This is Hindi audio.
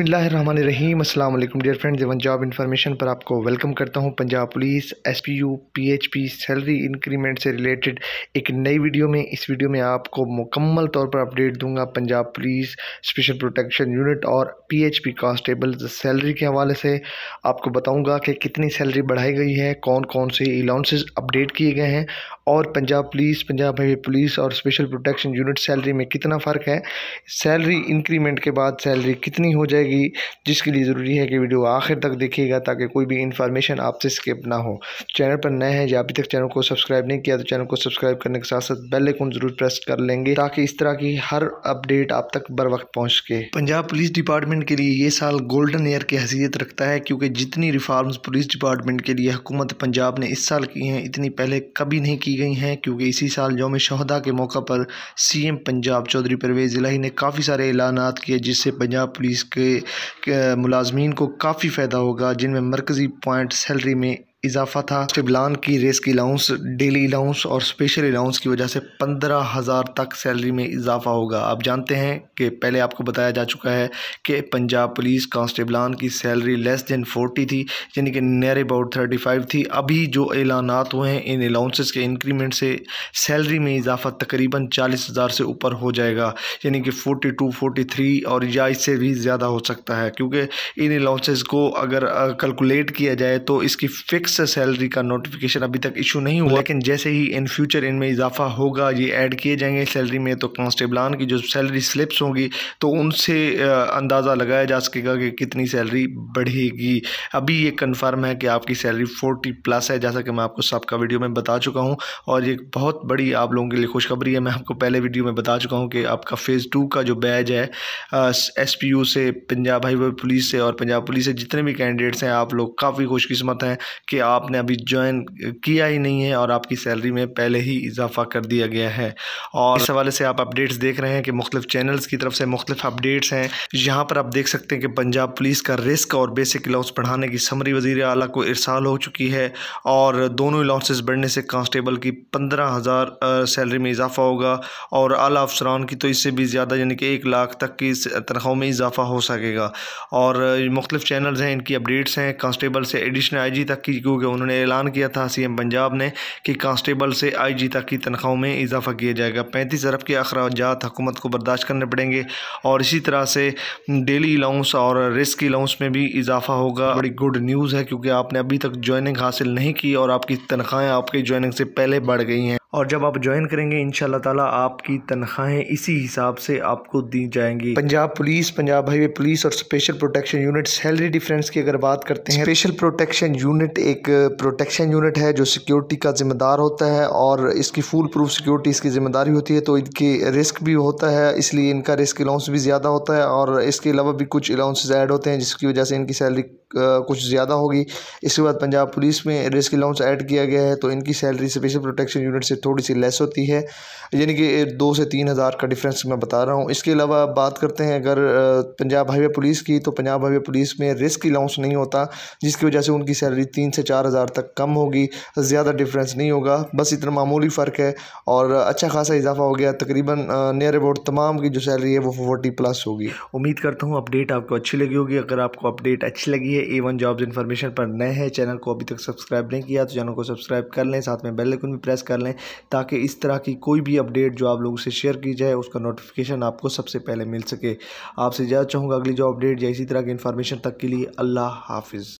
बसमीम्स अल्लाम dear friend Avon job information पर आपको वेलकम करता हूँ Punjab police S P U P H P salary increment से रिलेटेड एक नई वीडियो में इस वीडियो में आपको मुकम्मल तौर पर अपडेट दूंगा Punjab police special protection unit और P H P constable salary के हवाले से आपको बताऊँगा कि कितनी सैलरी बढ़ाई गई है कौन कौन से अलाउंसेज अपडेट किए गए हैं और Punjab police Punjab highway police और स्पेशल प्रोटेक्शन यूनिट सैलरी में कितना फ़र्क है सैलरी इंक्रीमेंट के बाद सैलरी कितनी हो जाएगी जाएगी जिसके लिए ज़रूरी है कि वीडियो आखिर तक देखिएगा ताकि कोई भी इन्फॉर्मेशन आपसे स्किप ना हो चैनल पर नए हैं या अभी तक चैनल को सब्सक्राइब नहीं किया तो चैनल को सब्सक्राइब करने के साथ साथ बेल आइकन जरूर प्रेस कर लेंगे ताकि इस तरह की हर अपडेट आप तक बर वक्त पहुँच सके पंजाब पुलिस डिपार्टमेंट के लिए ये साल गोल्डन ईयर की हैसियत रखता है क्योंकि जितनी रिफॉर्म्स पुलिस डिपार्टमेंट के लिए हुकूमत पंजाब ने इस साल की हैं इतनी पहले कभी नहीं की गई हैं क्योंकि इसी साल योम शहदा के मौका पर सीएम पंजाब चौधरी परवेज इलाही ने काफ़ी सारे ऐलान किए जिससे पंजाब पुलिस के मुलाजमीन को काफ़ी फ़ायदा होगा जिनमें मरकज़ी पॉइंट सैलरी में इजाफा था शिबलान की रेस की अलाउंस डेली अलाउंस और स्पेशल अलाउंस की वजह से पंद्रह हज़ार तक सैलरी में इजाफा होगा आप जानते हैं कि पहले आपको बताया जा चुका है कि पंजाब पुलिस कांस्टेबलान की सैलरी लेस दैन फोर्टी थी यानी कि नियर अबाउट थर्टी फाइव थी अभी जो एलानात हुए हैं इन अलाउंसेस के इंक्रीमेंट से सैलरी में इजाफा तकरीबन चालीस हज़ार से ऊपर हो जाएगा यानी कि फोर्टी टू फोर्टी थ्री और या इससे भी ज़्यादा हो सकता है क्योंकि इन अलाउंसेस को अगर कैलकुलेट किया जाए तो इसकी फ़िक्स फिक्स सैलरी का नोटिफिकेशन अभी तक इशू नहीं हुआ लेकिन जैसे ही इन फ्यूचर इनमें इजाफा होगा ये ऐड किए जाएंगे सैलरी में तो कांस्टेबलान की जो सैलरी स्लिप्स होंगी तो उनसे अंदाज़ा लगाया जा सकेगा कि कितनी सैलरी बढ़ेगी अभी ये कन्फर्म है कि आपकी सैलरी फोर्टी प्लस है जैसा कि मैं आपको सबका वीडियो में बता चुका हूँ और ये बहुत बड़ी आप लोगों के लिए खुशखबरी है मैं आपको पहले वीडियो में बता चुका हूँ कि आपका फ़ेज़ टू का जो बैज है एस पी यू से पंजाब हाईवे पुलिस से और पंजाब पुलिस से जितने भी कैंडिडेट्स हैं आप लोग काफ़ी खुशकिस्मत हैं कि कि आपने अभी ज्वाइन किया ही नहीं है और आपकी सैलरी में पहले ही इजाफा कर दिया गया है और इस हवाले से आप अपडेट्स देख रहे हैं कि मुख्तु चैनल्स की तरफ से मुख्तफ अपडेट्स हैं यहाँ पर आप देख सकते हैं कि पंजाब पुलिस का रिस्क और बेसिक अलाउंस बढ़ाने की समरी वजीर अला को इरसाल हो चुकी है और दोनों अलाउंसेस बढ़ने से कांस्टेबल की पंद्रह हज़ार सैलरी में इजाफा होगा और अला अफसरान की तो इससे भी ज़्यादा यानी कि एक लाख तक की तनख्वाहों में इजाफा हो सकेगा और मुख्तफ चैनल्स हैं इनकी अपडेट्स हैं कांस्टेबल से एडिशनल आई जी तक की क्योंकि उन्होंने ऐलान किया था सीएम पंजाब ने कि कांस्टेबल से आईजी तक की तनख्वाहों में इजाफा किया जाएगा पैंतीस अरब के अखराजात हुकूमत को बर्दाश्त करने पड़ेंगे और इसी तरह से डेली अलाउंस और रिस्क अलाउंस में भी इजाफा होगा बड़ी गुड न्यूज़ है क्योंकि आपने अभी तक ज्वाइनिंग हासिल नहीं की और आपकी तनख्वाहें आपके ज्वाइनिंग से पहले बढ़ गई हैं और जब आप ज्वाइन करेंगे इन ताला आपकी तनख्वाहें इसी हिसाब से आपको दी जाएंगी Punjab police Punjab highway police और special protection unit salary difference की अगर बात करते हैं स्पेशल प्रोटेक्शन यूनिट एक प्रोटेक्शन यूनिट है जो सिक्योरिटी का जिम्मेदार होता है और इसकी फुल प्रूफ सिक्योरिटी इसकी जिम्मेदारी होती है तो इनकी रिस्क भी होता है इसलिए इनका रिस्क अलाउंस भी ज़्यादा होता है और इसके अलावा भी कुछ अलाउंसेज ऐड होते हैं जिसकी वजह से इनकी सैलरी कुछ ज़्यादा होगी इसके बाद पंजाब पुलिस में रेस अलाउंस ऐड किया गया है तो इनकी सैलरी स्पेशल प्रोटेक्शन यूनिट से थोड़ी सी लेस होती है यानी कि दो से तीन हज़ार का डिफरेंस मैं बता रहा हूँ इसके अलावा बात करते हैं अगर पंजाब हाईवे पुलिस की तो पंजाब हाईवे पुलिस में रिस्क अलाउंस नहीं होता जिसकी वजह से उनकी सैलरी तीन से चार हज़ार तक कम होगी ज़्यादा डिफरेंस नहीं होगा बस इतना मामूली फ़र्क है और अच्छा खासा इजाफा हो गया तकरीबन नियर अबाउट तमाम की जो सैलरी है वो फोर्टी प्लस होगी उम्मीद करता हूँ अपडेट आपको अच्छी लगी होगी अगर आपको अपडेट अच्छी लगी है है ए वन जॉब्स इन्फॉर्मेशन पर नए हैं चैनल को अभी तक सब्सक्राइब नहीं किया तो चैनल को सब्सक्राइब कर लें साथ में बेल आइकन भी प्रेस कर लें ताकि इस तरह की कोई भी अपडेट जो आप लोगों से शेयर की जाए उसका नोटिफिकेशन आपको सबसे पहले मिल सके आपसे ज़्यादा चाहूँगा अगली जो अपडेट या इसी तरह की इन्फॉर्मेशन तक के लिए अल्लाह हाफिज़